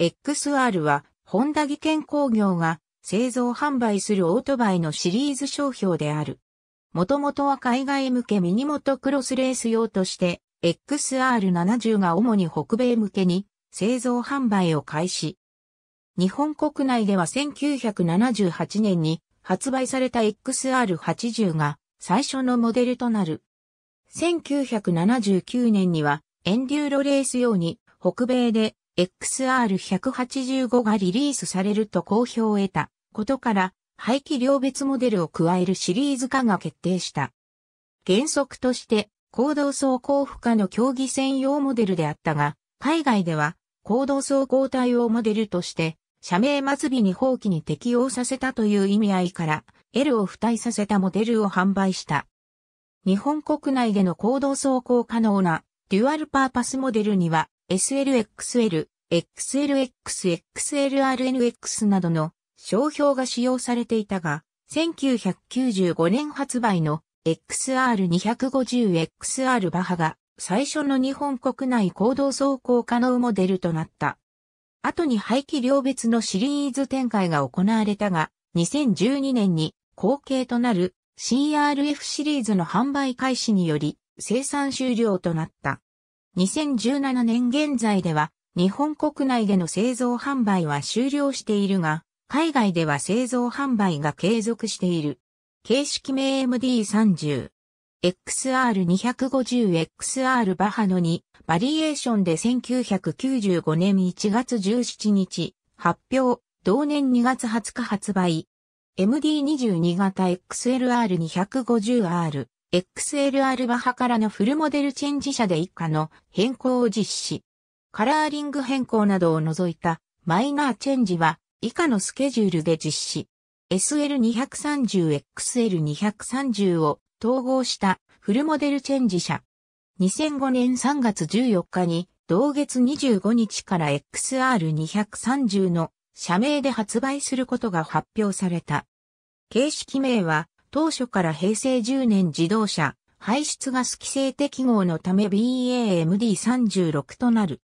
XR は、ホンダ技研工業が製造販売するオートバイのシリーズ商標である。もともとは海外向けミニモトクロスレース用として、XR70 が主に北米向けに製造販売を開始。日本国内では1978年に発売された XR80 が最初のモデルとなる。1979年にはエンデューロレース用に北米で XR185 がリリースされると好評を得たことから、排気量別モデルを加えるシリーズ化が決定した。原則として、行動走行負荷の競技専用モデルであったが、海外では、行動走行対応モデルとして、社名末尾に放棄に適用させたという意味合いから、L を付帯させたモデルを販売した。日本国内での行動走行可能なデュアルパーパスモデルには、SLXL、XLX、XLRNX などの商標が使用されていたが、1995年発売の XR250、XR バハが最初の日本国内行動走行可能モデルとなった。後に排気量別のシリーズ展開が行われたが、2012年に後継となる CRF シリーズの販売開始により生産終了となった。2017年現在では、日本国内での製造販売は終了しているが、海外では製造販売が継続している。形式名 MD30。XR250、XR バハの2、バリエーションで1995年1月17日、発表、同年2月20日発売。MD22 型 XLR250R、XLR バハからのフルモデルチェンジ車で以下の変更を実施。カラーリング変更などを除いたマイナーチェンジは以下のスケジュールで実施。SL230XL230 を統合したフルモデルチェンジ車。2005年3月14日に同月25日から XR230 の社名で発売することが発表された。形式名は当初から平成10年自動車、排出ガス規制適合のため BAMD36 となる。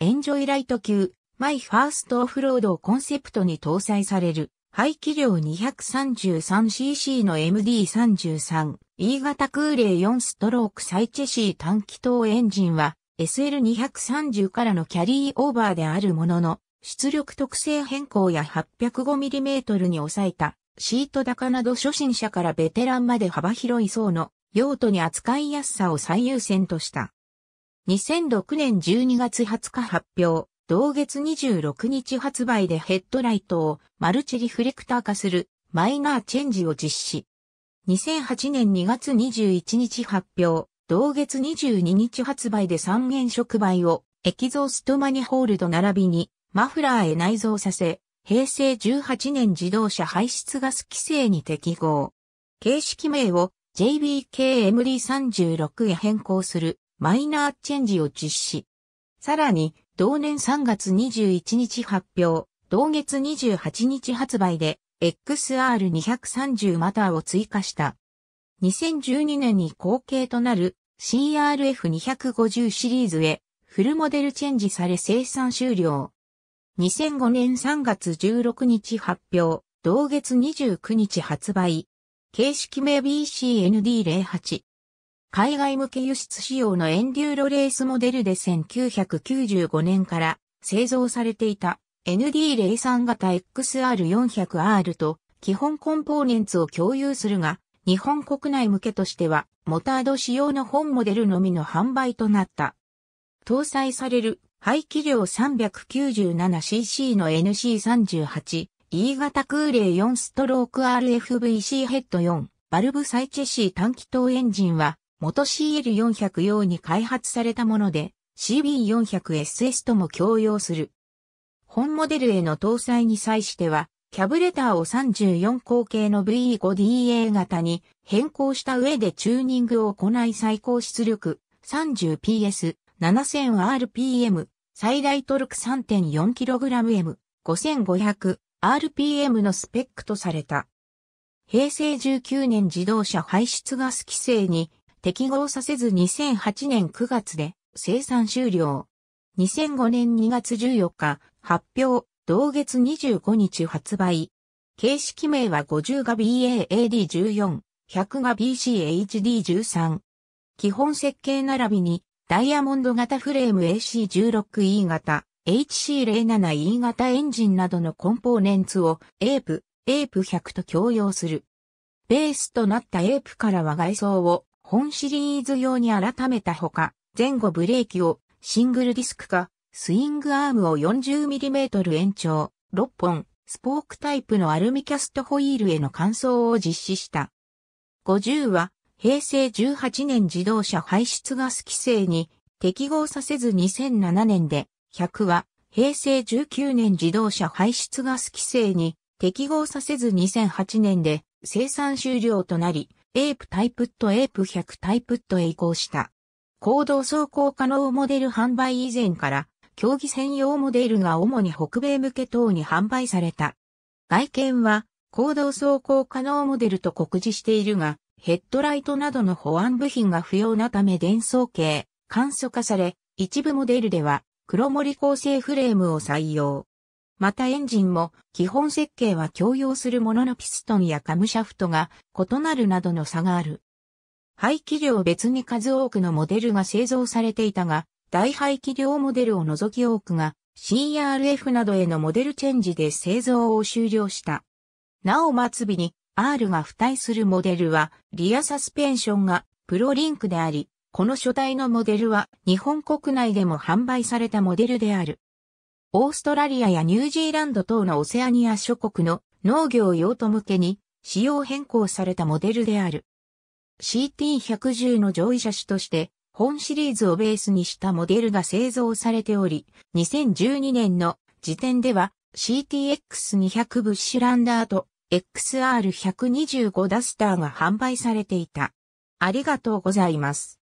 エンジョイライト級、マイファーストオフロードをコンセプトに搭載される、排気量 233cc の MD33、E 型空冷4ストロークサイチェシー短気筒エンジンは、SL230 からのキャリーオーバーであるものの、出力特性変更や 805mm に抑えたシート高など初心者からベテランまで幅広い層の用途に扱いやすさを最優先とした。2006年12月20日発表、同月26日発売でヘッドライトをマルチリフレクター化するマイナーチェンジを実施。2008年2月21日発表、同月22日発売で三原触媒をエキゾーストマニホールド並びにマフラーへ内蔵させ、平成18年自動車排出ガス規制に適合。形式名を JBKMD36 へ変更するマイナーチェンジを実施。さらに、同年3月21日発表、同月28日発売で XR230 マターを追加した。2012年に後継となる CRF250 シリーズへフルモデルチェンジされ生産終了。2005年3月16日発表、同月29日発売。形式名 BCND08。海外向け輸出仕様のエンデューロレースモデルで1995年から製造されていた ND03 型 XR400R と基本コンポーネンツを共有するが、日本国内向けとしてはモタード仕様の本モデルのみの販売となった。搭載される排気量 397cc の NC38、E 型空冷4ストローク RFVC ヘッド4、バルブサイチェシー短気筒エンジンは、元 CL400 用に開発されたもので、CB400SS とも共用する。本モデルへの搭載に際しては、キャブレターを34口径の VE5DA 型に変更した上でチューニングを行い最高出力 30PS、7000rpm、最大トルク 3.4kgM5500RPM のスペックとされた。平成19年自動車排出ガス規制に適合させず2008年9月で生産終了。2005年2月14日発表、同月25日発売。形式名は50が BAAD14、100が BCHD13。基本設計並びにダイヤモンド型フレーム AC16E 型、HC07E 型エンジンなどのコンポーネンツをエープ、エープ100と共用する。ベースとなったエープからは外装を本シリーズ用に改めたほか、前後ブレーキをシングルディスク化、スイングアームを 40mm 延長、6本、スポークタイプのアルミキャストホイールへの換装を実施した。50は平成18年自動車排出ガス規制に適合させず2007年で100は平成19年自動車排出ガス規制に適合させず2008年で生産終了となり、エープタイプットエープ100タイプットへ移行した。行動走行可能モデル販売以前から、競技専用モデルが主に北米向け等に販売された。外見は、行動走行可能モデルと告示しているが、ヘッドライトなどの保安部品が不要なため電装系、簡素化され、一部モデルでは黒森構成フレームを採用。またエンジンも基本設計は共用するもののピストンやカムシャフトが異なるなどの差がある。排気量別に数多くのモデルが製造されていたが、大排気量モデルを除き多くが CRF などへのモデルチェンジで製造を終了した。なお末尾に R が付帯するモデルは、リアサスペンションがプロリンクであり、この初代のモデルは日本国内でも販売されたモデルである。オーストラリアやニュージーランド等のオセアニア諸国の農業用途向けに仕様変更されたモデルである。CT110 の上位車種として本シリーズをベースにしたモデルが製造されており、2012年の時点では CTX200 ブッシュランダーと XR125 ダスターが販売されていた。ありがとうございます。